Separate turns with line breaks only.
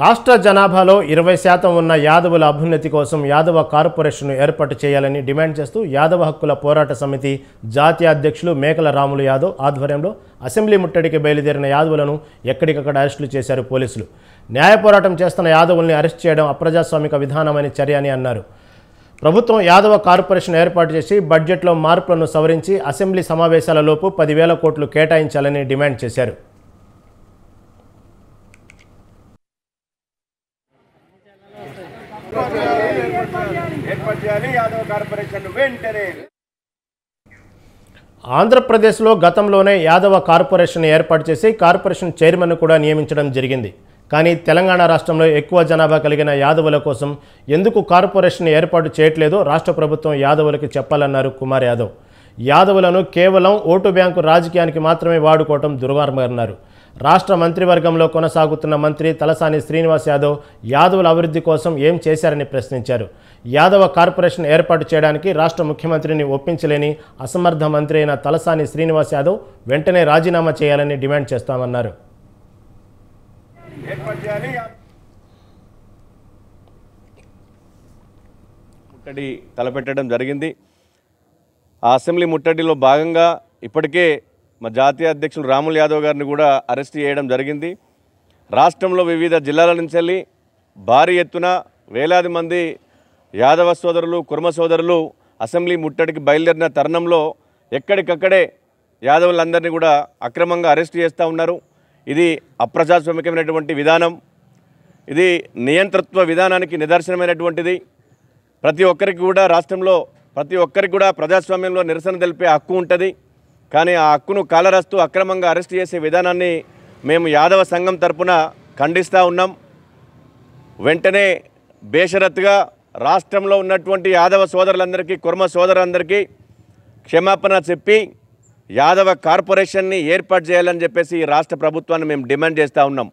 రాష్ట్ర జనాభాలో ఇరవై శాతం ఉన్న యాదవుల అభ్యున్నతి కోసం యాదవ కార్పొరేషన్ను ఏర్పాటు చేయాలని డిమాండ్ చేస్తూ యాదవ హక్కుల పోరాట సమితి జాతీయ అధ్యక్షులు మేకల రాములు యాదవ్ ఆధ్వర్యంలో అసెంబ్లీ ముట్టడికి బయలుదేరిన యాదవులను ఎక్కడికక్కడ అరెస్టులు చేశారు పోలీసులు న్యాయ పోరాటం చేస్తున్న యాదవుల్ని అరెస్ట్ చేయడం అప్రజాస్వామిక విధానమైన చర్య అని అన్నారు ప్రభుత్వం యాదవ కార్పొరేషన్ ఏర్పాటు చేసి బడ్జెట్లో మార్పులను సవరించి అసెంబ్లీ సమావేశాలలోపు పదివేల కోట్లు కేటాయించాలని డిమాండ్ చేశారు ఆంధ్రప్రదేశ్లో గతంలోనే యాదవ కార్పొరేషన్ ఏర్పాటు చేసి కార్పొరేషన్ చైర్మన్ కూడా నియమించడం జరిగింది కానీ తెలంగాణ రాష్ట్రంలో ఎక్కువ జనాభా కలిగిన యాదవుల కోసం ఎందుకు కార్పొరేషన్ ఏర్పాటు చేయట్లేదో రాష్ట్ర ప్రభుత్వం యాదవులకు చెప్పాలన్నారు కుమార్ యాదవ్ యాదవులను కేవలం ఓటు బ్యాంకు రాజకీయానికి మాత్రమే వాడుకోవటం దుర్మార్గమన్నారు రాష్ట్ర మంత్రివర్గంలో కొనసాగుతున్న మంత్రి తలసాని శ్రీనివాస్ యాదవ్ యాదవుల అభివృద్ధి కోసం ఏం చేశారని ప్రశ్నించారు యాదవ కార్పొరేషన్ ఏర్పాటు చేయడానికి రాష్ట్ర ముఖ్యమంత్రిని ఒప్పించలేని అసమర్థ మంత్రి అయిన తలసాని శ్రీనివాస్ యాదవ్ వెంటనే రాజీనామా చేయాలని డిమాండ్ చేస్తామన్నారు
ముట్టడి తలపెట్టడం జరిగింది ఆ అసెంబ్లీ ముట్టడిలో భాగంగా ఇప్పటికే మా జాతీయ అధ్యక్షులు రాముల్ యాదవ్ గారిని కూడా అరెస్ట్ చేయడం జరిగింది రాష్ట్రంలో వివిధ జిల్లాల నుంచి వెళ్ళి భారీ ఎత్తున వేలాది మంది యాదవ సోదరులు కుర్మ సోదరులు అసెంబ్లీ ముట్టడికి బయలుదేరిన తరుణంలో ఎక్కడికక్కడే యాదవులందరినీ కూడా అక్రమంగా అరెస్ట్ చేస్తూ ఉన్నారు ఇది అప్రజాస్వామికమైనటువంటి విధానం ఇది నియంతృత్వ విధానానికి నిదర్శనమైనటువంటిది ప్రతి ఒక్కరికి కూడా రాష్ట్రంలో ప్రతి ఒక్కరికి కూడా ప్రజాస్వామ్యంలో నిరసన తెలిపే హక్కు ఉంటుంది కానీ ఆ హక్కును కాలరస్తూ అక్రమంగా అరెస్ట్ చేసే విధానాన్ని మేము యాదవ సంఘం తరపున ఖండిస్తూ ఉన్నాం వెంటనే బేషరత్గా రాష్ట్రంలో ఉన్నటువంటి యాదవ సోదరులందరికీ కుర్మ సోదరులందరికీ క్షమాపణ చెప్పి యాదవ కార్పొరేషన్ని ఏర్పాటు చేయాలని చెప్పేసి రాష్ట్ర ప్రభుత్వాన్ని మేము డిమాండ్ చేస్తూ ఉన్నాం